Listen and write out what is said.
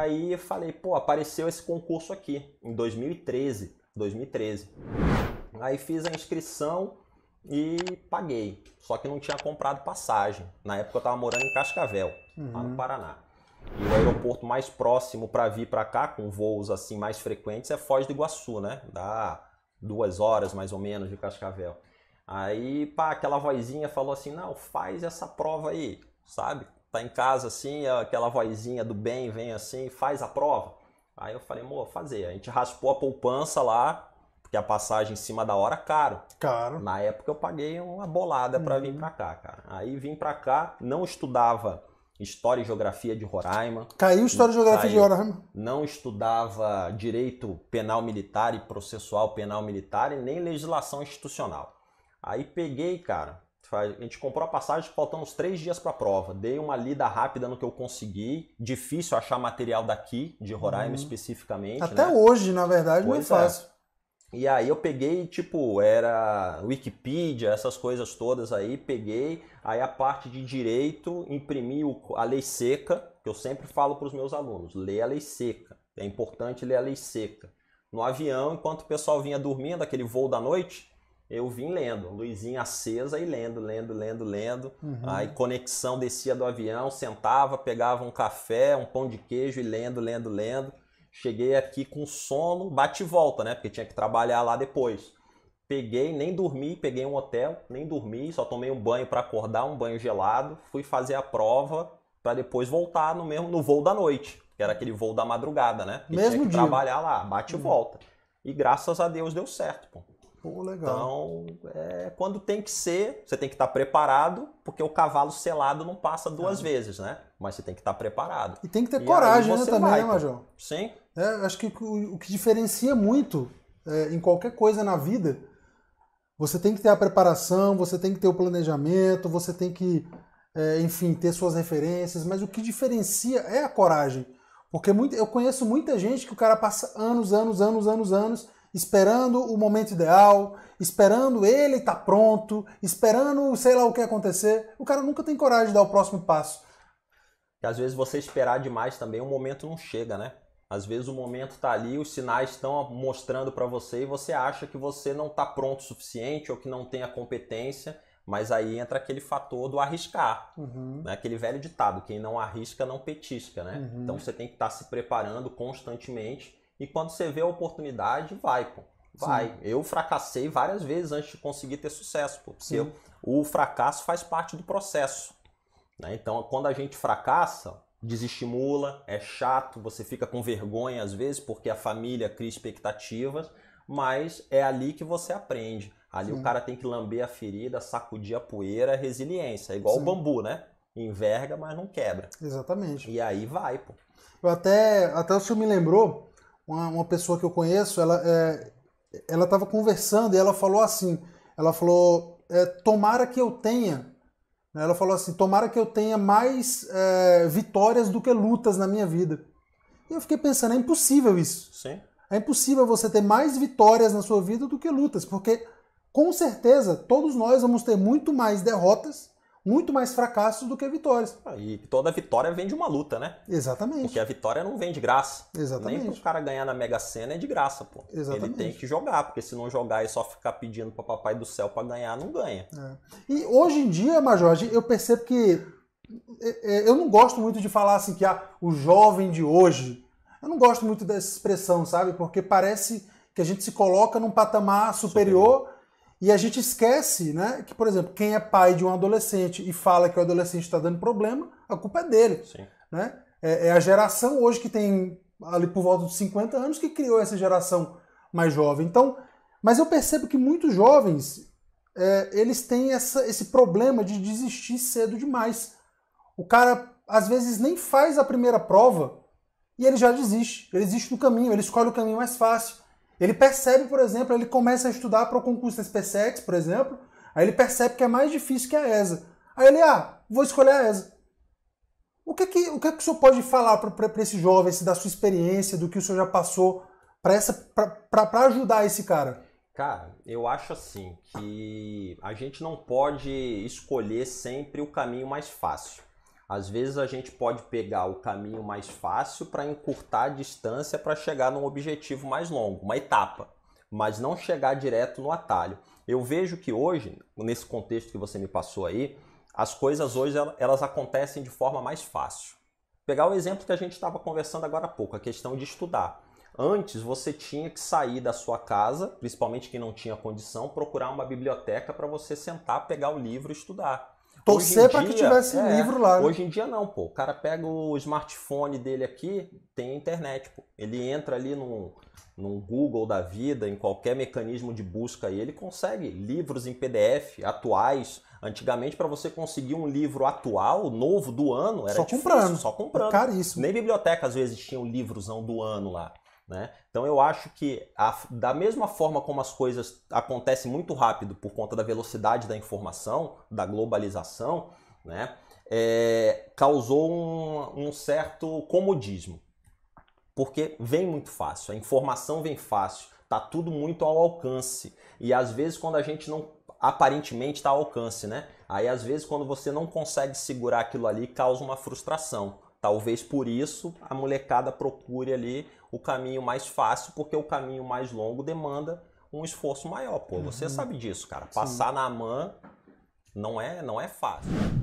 aí eu falei, pô, apareceu esse concurso aqui, em 2013. 2013. Aí fiz a inscrição e paguei. Só que não tinha comprado passagem. Na época eu estava morando em Cascavel, uhum. lá no uhum. Paraná. E o aeroporto mais próximo para vir para cá, com voos assim mais frequentes, é Foz do Iguaçu, né? Dá duas horas mais ou menos de Cascavel. Aí, pá, aquela vozinha falou assim: não, faz essa prova aí, sabe? tá em casa assim, é aquela vozinha do bem vem assim, faz a prova. Aí eu falei, amor, fazer. A gente raspou a poupança lá, porque a passagem em cima da hora caro. Caro. Na época eu paguei uma bolada para vir uhum. para cá, cara. Aí vim para cá, não estudava História e Geografia de Roraima. Caiu História e Geografia de Roraima. Não estudava Direito Penal Militar e Processual Penal Militar e nem Legislação Institucional. Aí peguei, cara, a gente comprou a passagem tipo, faltando uns três dias para a prova. Dei uma lida rápida no que eu consegui. Difícil achar material daqui, de Roraima uhum. especificamente. Até né? hoje, na verdade, é pois não é fácil. E aí eu peguei, tipo, era Wikipedia, essas coisas todas aí, peguei, aí a parte de direito, imprimi a lei seca, que eu sempre falo para os meus alunos, lê a lei seca. É importante ler a lei seca. No avião, enquanto o pessoal vinha dormindo, aquele voo da noite, eu vim lendo, luzinha acesa e lendo, lendo, lendo, lendo. Uhum. Aí conexão descia do avião, sentava, pegava um café, um pão de queijo e lendo, lendo, lendo. Cheguei aqui com sono, bate e volta, né? Porque tinha que trabalhar lá depois. Peguei, nem dormi, peguei um hotel, nem dormi, só tomei um banho para acordar, um banho gelado, fui fazer a prova para depois voltar no mesmo no voo da noite, que era aquele voo da madrugada, né? mesmo tinha que dia. trabalhar lá, bate e uhum. volta. E graças a Deus deu certo, pô legal. Então, é, quando tem que ser, você tem que estar preparado, porque o cavalo selado não passa duas é. vezes, né? Mas você tem que estar preparado. E tem que ter e coragem, né, também, vai, né, Major? Sim. É, acho que o, o que diferencia muito é, em qualquer coisa na vida, você tem que ter a preparação, você tem que ter o planejamento, você tem que, é, enfim, ter suas referências, mas o que diferencia é a coragem. Porque muito, eu conheço muita gente que o cara passa anos, anos, anos, anos, anos esperando o momento ideal, esperando ele estar tá pronto, esperando sei lá o que acontecer. O cara nunca tem coragem de dar o próximo passo. E às vezes você esperar demais também, o momento não chega, né? Às vezes o momento tá ali, os sinais estão mostrando para você e você acha que você não tá pronto o suficiente ou que não tem a competência, mas aí entra aquele fator do arriscar, uhum. né? aquele velho ditado, quem não arrisca não petisca, né? Uhum. Então você tem que estar tá se preparando constantemente e quando você vê a oportunidade, vai, pô. Vai. Sim. Eu fracassei várias vezes antes de conseguir ter sucesso, pô. Porque o fracasso faz parte do processo. Né? Então, quando a gente fracassa, desestimula, é chato, você fica com vergonha às vezes, porque a família cria expectativas, mas é ali que você aprende. Ali Sim. o cara tem que lamber a ferida, sacudir a poeira, resiliência. É igual Sim. o bambu, né? Enverga, mas não quebra. Exatamente. E aí vai, pô. Eu até, até o senhor me lembrou uma, uma pessoa que eu conheço, ela é, ela estava conversando e ela falou assim, ela falou, é, tomara que eu tenha, né, ela falou assim, tomara que eu tenha mais é, vitórias do que lutas na minha vida. E eu fiquei pensando, é impossível isso. Sim. É impossível você ter mais vitórias na sua vida do que lutas, porque com certeza todos nós vamos ter muito mais derrotas muito mais fracassos do que vitórias. Ah, e toda vitória vem de uma luta, né? Exatamente. Porque a vitória não vem de graça. Exatamente. Nem pro cara ganhar na Mega Sena é de graça, pô. Exatamente. Ele tem que jogar, porque se não jogar e só ficar pedindo para papai do céu para ganhar, não ganha. É. E hoje em dia, Major, eu percebo que é, é, eu não gosto muito de falar assim que ah, o jovem de hoje. Eu não gosto muito dessa expressão, sabe? Porque parece que a gente se coloca num patamar superior. superior e a gente esquece, né, que, por exemplo, quem é pai de um adolescente e fala que o adolescente está dando problema, a culpa é dele. Sim. Né? É, é, a geração hoje que tem ali por volta dos 50 anos que criou essa geração mais jovem. Então, mas eu percebo que muitos jovens é, eles têm essa, esse problema de desistir cedo demais. O cara às vezes nem faz a primeira prova e ele já desiste. Ele desiste no caminho, ele escolhe o caminho mais fácil. Ele percebe, por exemplo, ele começa a estudar para o concurso da SpaceX, por exemplo, aí ele percebe que é mais difícil que a ESA. Aí ele, ah, vou escolher a ESA. O que, que, o que, que o senhor pode falar para esse jovem, assim, da sua experiência, do que o senhor já passou, para ajudar esse cara? Cara, eu acho assim que a gente não pode escolher sempre o caminho mais fácil. Às vezes a gente pode pegar o caminho mais fácil para encurtar a distância para chegar num objetivo mais longo, uma etapa, mas não chegar direto no atalho. Eu vejo que hoje, nesse contexto que você me passou aí, as coisas hoje elas acontecem de forma mais fácil. Pegar o exemplo que a gente estava conversando agora há pouco, a questão de estudar. Antes você tinha que sair da sua casa, principalmente quem não tinha condição, procurar uma biblioteca para você sentar, pegar o livro e estudar. Torcer para que tivesse é, livro lá. Né? Hoje em dia não, pô. O cara pega o smartphone dele aqui, tem internet, pô. Ele entra ali num, no Google da vida, em qualquer mecanismo de busca aí, ele consegue livros em PDF atuais. Antigamente, para você conseguir um livro atual, novo, do ano, era só difícil, comprando. só comprando. Caríssimo. Nem biblioteca, às vezes, tinha um livrozão do ano lá. Né? Então eu acho que a, da mesma forma como as coisas acontecem muito rápido por conta da velocidade da informação, da globalização, né, é, causou um, um, certo comodismo. Porque vem muito fácil, a informação vem fácil, está tudo muito ao alcance. E às vezes quando a gente não aparentemente está ao alcance, né? Aí às vezes quando você não consegue segurar aquilo ali, causa uma frustração Talvez por isso a molecada procure ali o caminho mais fácil, porque o caminho mais longo demanda um esforço maior. Pô, uhum. você sabe disso, cara. Passar Sim. na mão não é, não é fácil.